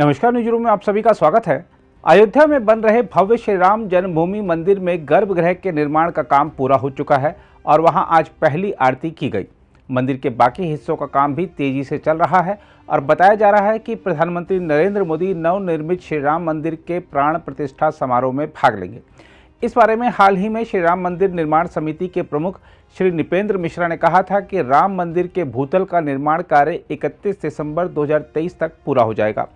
नमस्कार news room में आप सभी का स्वागत है अयोध्या में बन रहे भव्य श्री राम जन्मभूमि मंदिर में गर्भगृह के निर्माण का काम पूरा हो चुका है और वहां आज पहली आरती की गई मंदिर के बाकी हिस्सों का काम भी तेजी से चल रहा है और बताया जा रहा है कि प्रधानमंत्री नरेंद्र मोदी नवनिर्मित श्री राम मंदिर के प्राण प्रतिष्ठा समारोह में भाग लेंगे इस बारे में हाल ही में श्री राम मंदिर निर्माण समिति के प्रमुख श्री निपेंद्र मिश्रा ने कहा था कि राम मंदिर के भूतल का निर्माण कार्य 31 दिसंबर 2023 तक पूरा हो जाएगा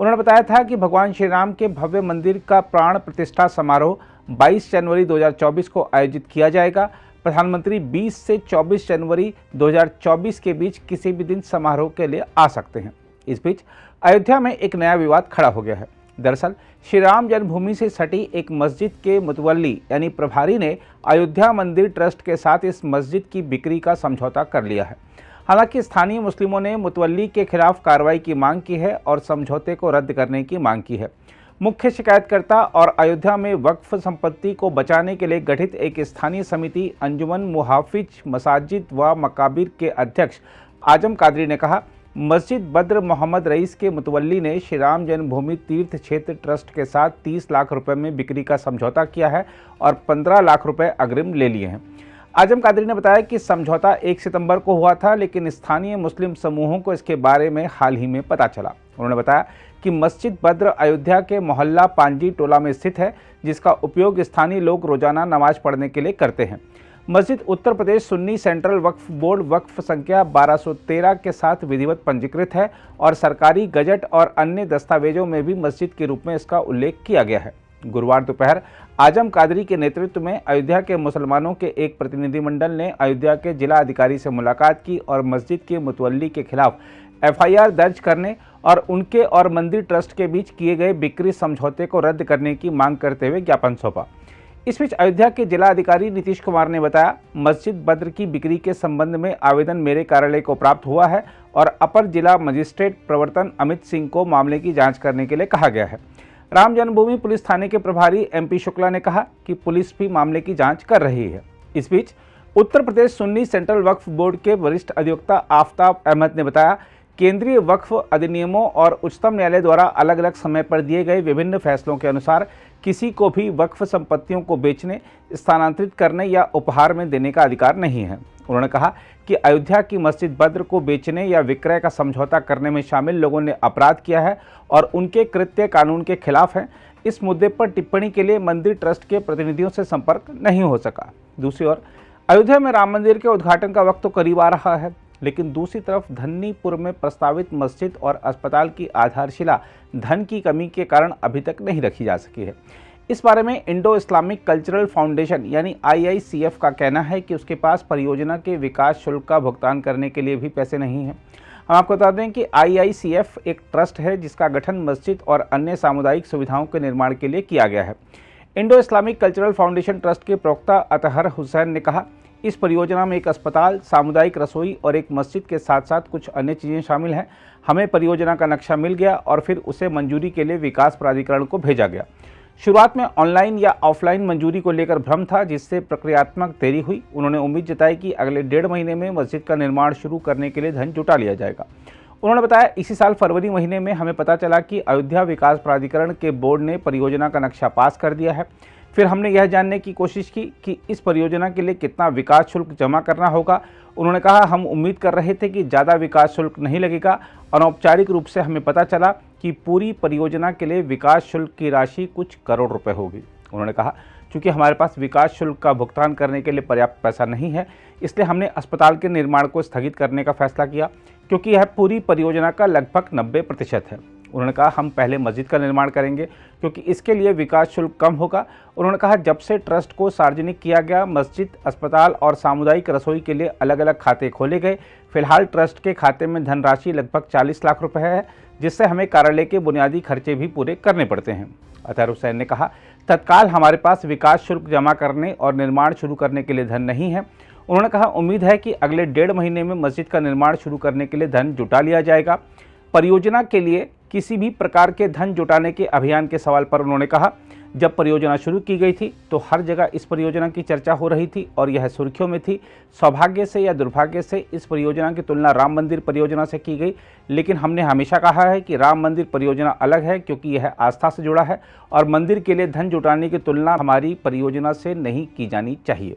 उन्होंने बताया था कि भगवान श्री राम के भव्य मंदिर का प्राण प्रतिष्ठा समारोह 22 जनवरी 2024 को आयोजित किया जाएगा प्रधानमंत्री 20 से 24 जनवरी 2024 के बीच किसी भी दिन समारोह के लिए आ सकते हैं इस बीच अयोध्या में एक नया विवाद खड़ा हो गया है दरअसल श्री राम जन्मभूमि से सटी एक मस्जिद के मुतवली यानी प्रभारी ने अयोध्या मंदिर ट्रस्ट के साथ इस मस्जिद की बिक्री का समझौता कर लिया है हालांकि स्थानीय मुस्लिमों ने मुतवली के खिलाफ कार्रवाई की मांग की है और समझौते को रद्द करने की मांग की है मुख्य शिकायतकर्ता और अयोध्या में वक्फ संपत्ति को बचाने के लिए गठित एक स्थानीय समिति अंजुमन मुहाफिज मसाजिद व मकाबिर के अध्यक्ष आजम कादरी ने कहा मस्जिद बद्र मोहम्मद रईस के मुतवली ने श्री राम जन्मभूमि तीर्थ क्षेत्र ट्रस्ट के साथ 30 लाख रुपए में बिक्री का समझौता किया है और 15 लाख रुपए अग्रिम ले लिए हैं आजम कादरी ने बताया कि समझौता 1 सितंबर को हुआ था लेकिन स्थानीय मुस्लिम समूहों को इसके बारे में हाल ही में पता चला उन्होंने बताया कि मस्जिद बद्र अयोध्या के मोहल्ला पांजी टोला में स्थित है जिसका उपयोग स्थानीय लोग रोजाना नमाज पढ़ने के लिए करते हैं मस्जिद उत्तर प्रदेश सुन्नी सेंट्रल वक्फ बोर्ड वक्फ संख्या 1213 के साथ विधिवत पंजीकृत है और सरकारी गजट और अन्य दस्तावेजों में भी मस्जिद के रूप में इसका उल्लेख किया गया है गुरुवार दोपहर आजम कादरी के नेतृत्व में अयोध्या के मुसलमानों के एक प्रतिनिधिमंडल ने अयोध्या के जिला अधिकारी से मुलाकात की और मस्जिद के मुतवली के खिलाफ एफआईआर दर्ज करने और उनके और मंदिर ट्रस्ट के बीच किए गए बिक्री समझौते को रद्द करने की मांग करते हुए ज्ञापन सौंपा इस बीच अयोध्या के जिला अधिकारी नीतीश कुमार ने बताया मस्जिद बद्र की बिक्री के संबंध में आवेदन मेरे कार्यालय को प्राप्त हुआ है और अपर जिला मजिस्ट्रेट प्रवर्तन अमित सिंह को मामले की जांच करने के लिए कहा गया है राम जन्मभूमि पुलिस थाने के प्रभारी एमपी शुक्ला ने कहा कि पुलिस भी मामले की जांच कर रही है इस बीच उत्तर प्रदेश सुन्नी सेंट्रल वक्फ बोर्ड के वरिष्ठ अधिवक्ता आफ्ताब अहमद ने बताया केंद्रीय वक्फ अधिनियमों और उच्चतम न्यायालय द्वारा अलग अलग समय पर दिए गए विभिन्न फैसलों के अनुसार किसी को भी वक्फ संपत्तियों को बेचने स्थानांतरित करने या उपहार में देने का अधिकार नहीं है उन्होंने कहा कि अयोध्या की मस्जिद बद्र को बेचने या विक्रय का समझौता करने में शामिल लोगों ने अपराध किया है और उनके कृत्य कानून के खिलाफ हैं इस मुद्दे पर टिप्पणी के लिए मंदिर ट्रस्ट के प्रतिनिधियों से संपर्क नहीं हो सका दूसरी ओर अयोध्या में राम मंदिर के उद्घाटन का वक्त तो करीब आ रहा है लेकिन दूसरी तरफ धन्नीपुर में प्रस्तावित मस्जिद और अस्पताल की आधारशिला धन की कमी के कारण अभी तक नहीं रखी जा सकी है इस बारे में इंडो इस्लामिक कल्चरल फाउंडेशन यानी आईआईसीएफ का कहना है कि उसके पास परियोजना के विकास शुल्क का भुगतान करने के लिए भी पैसे नहीं हैं हम आपको बता दें कि आईआईसीएफ एक ट्रस्ट है जिसका गठन मस्जिद और अन्य सामुदायिक सुविधाओं के निर्माण के लिए किया गया है Indo Islamic cultural foundation trust के प्रवक्ता अतहर हुसैन ने कहा इस परियोजना में एक अस्पताल सामुदायिक रसोई और एक मस्जिद के साथ साथ कुछ अन्य चीज़ें शामिल हैं हमें परियोजना का नक्शा मिल गया और फिर उसे मंजूरी के लिए विकास प्राधिकरण को भेजा गया शुरुआत में ऑनलाइन या ऑफलाइन मंजूरी को लेकर भ्रम था जिससे प्रक्रियात्मक देरी हुई उन्होंने उम्मीद जताई कि अगले डेढ़ महीने में मस्जिद का निर्माण शुरू करने के लिए धन जुटा लिया जाएगा उन्होंने बताया इसी साल फरवरी महीने में हमें पता चला कि अयोध्या विकास प्राधिकरण के बोर्ड ने परियोजना का नक्शा पास कर दिया है फिर हमने यह जानने की कोशिश की कि इस परियोजना के लिए कितना विकास शुल्क जमा करना होगा उन्होंने कहा हम उम्मीद कर रहे थे कि ज़्यादा विकास शुल्क नहीं लगेगा अनौपचारिक रूप से हमें पता चला कि पूरी परियोजना के लिए विकास शुल्क की राशि कुछ करोड़ रुपये होगी उन्होंने कहा चूँकि हमारे पास विकास शुल्क का भुगतान करने के लिए पर्याप्त पैसा नहीं है इसलिए हमने अस्पताल के निर्माण को स्थगित करने का फैसला किया क्योंकि यह पूरी परियोजना का लगभग नब्बे प्रतिशत है उन्होंने कहा हम पहले मस्जिद का निर्माण करेंगे क्योंकि इसके लिए विकास शुल्क कम होगा उन्होंने कहा जब से ट्रस्ट को सार्वजनिक किया गया मस्जिद अस्पताल और सामुदायिक रसोई के लिए अलग अलग खाते खोले गए फिलहाल ट्रस्ट के खाते में धनराशि लगभग चालीस लाख रुपये है जिससे हमें कार्यालय के बुनियादी खर्चे भी पूरे करने पड़ते हैं अतर हुसैन ने कहा तत्काल हमारे पास विकास शुल्क जमा करने और निर्माण शुरू करने के लिए धन नहीं है उन्होंने कहा उम्मीद है कि अगले डेढ़ महीने में मस्जिद का निर्माण शुरू करने के लिए धन जुटा लिया जाएगा परियोजना के लिए किसी भी प्रकार के धन जुटाने के अभियान के सवाल पर उन्होंने कहा जब परियोजना शुरू की गई थी तो हर जगह इस परियोजना की चर्चा हो रही थी और यह सुर्खियों में थी सौभाग्य से या दुर्भाग्य से इस परियोजना की तुलना राम मंदिर परियोजना से की गई लेकिन हमने हमेशा कहा है कि राम मंदिर परियोजना अलग है क्योंकि यह आस्था से जुड़ा है और मंदिर के लिए धन जुटाने की तुलना हमारी परियोजना से नहीं की जानी चाहिए